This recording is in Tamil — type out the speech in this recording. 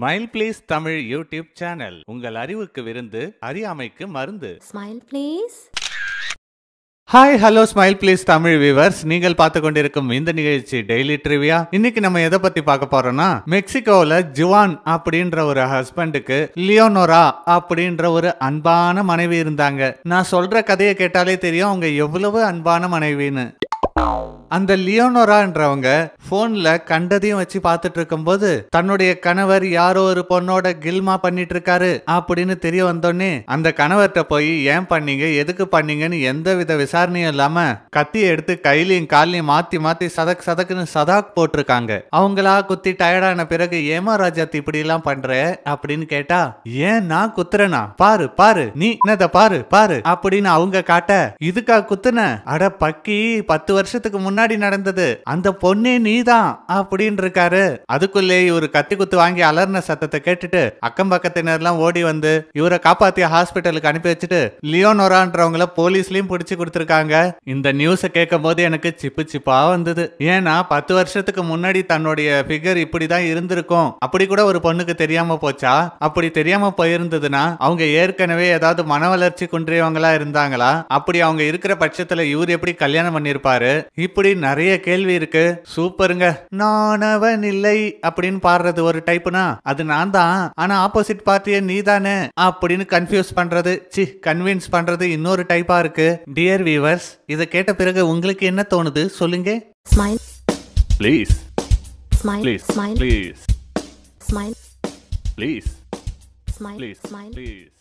smile please Tamil YouTube channel உங்கள் அறிவுக்கு விருந்து அறியாமைக்கு மருந்து smile please hi hello smile please Tamil viewers நீங்கள் பார்த்து கொண்டிருக்கும் இந்த நிகழ்ச்சி டெய்லி ட்ரிவியா இன்னைக்கு நம்ம எதை பத்தி பார்க்க போறோம்னா மெக்சிகோல ஜுவான் அப்படின்ற ஒரு ஹஸ்பண்டுக்கு லியோனோரா அப்படின்ற ஒரு அன்பான மனைவி இருந்தாங்க நான் சொல்ற கதையை கேட்டாலே தெரியும் அவங்க எவ்வளவு அன்பான மனைவின்னு அந்த லியோனோரா என்றவங்க போன்ல கண்டதையும் வச்சு பார்த்துட்டு இருக்கும்போது தன்னுடைய கணவர் யாரோ ஒரு பொண்ணோட கில்மா பண்ணிட்டு இருக்காரு அப்படின்னு தெரிய வந்தோடனே அந்த கணவர்கிட்ட போய் ஏன் பண்ணீங்க எதுக்கு பண்ணீங்கன்னு எந்த வித விசாரணையும் இல்லாம கத்தி எடுத்து கையிலையும் காலையும் மாத்தி மாத்தி சதக் சதக்குன்னு சதாக் போட்டிருக்காங்க அவங்களா குத்தி டயர்டான பிறகு ஏமா ராஜாத் இப்படி எல்லாம் பண்ற அப்படின்னு கேட்டா ஏன் நான் குத்துறேனா பாரு பாரு நீ என்னத பாரு பாரு அப்படின்னு அவங்க காட்ட இதுக்கா குத்துன அட பக்கி பத்து வருஷம் வருஷத்துக்கு முன்னாடி நடந்தது அந்த பொண்ணே நீதான் அப்படின்னு இருக்காரு அதுக்குள்ளே இவரு கத்தி குத்து வாங்கி அலர்ன சத்தத்தை கேட்டுட்டு அக்கம் பக்கத்தினர்லாம் ஓடி வந்து இவரை காப்பாத்தி ஹாஸ்பிட்டலுக்கு அனுப்பி வச்சுட்டு லியோனோரான்றவங்கள போலீஸ்லயும் பிடிச்சு கொடுத்துருக்காங்க இந்த நியூஸை கேட்கும் போது எனக்கு சிப்பு சிப்பா வந்தது ஏன்னா பத்து வருஷத்துக்கு முன்னாடி தன்னுடைய ஃபிகர் இப்படிதான் இருந்திருக்கும் அப்படி கூட ஒரு பொண்ணுக்கு தெரியாம போச்சா அப்படி தெரியாம போயிருந்ததுன்னா அவங்க ஏற்கனவே ஏதாவது மன வளர்ச்சி குன்றியவங்களா இருந்தாங்களா அப்படி அவங்க இருக்கிற பட்சத்துல இவர் எப்படி கல்யாணம் பண்ணிருப்பாரு இப்படி நிறைய கேள்வி இருக்கு சூப்பருங்க நானவன் இல்லை அப்படின்னு பாடுறது ஒரு டைப்னா அது நான் தான் ஆனா ஆப்போசிட் பார்ட்டியே நீ தானே அப்படின்னு கன்ஃபியூஸ் பண்றது சி கன்வின்ஸ் பண்றது இன்னொரு டைப்பா இருக்கு டியர் வியூவர்ஸ் இதை கேட்ட பிறகு உங்களுக்கு என்ன தோணுது சொல்லுங்க smile please smile please smile please smile please smile please smile please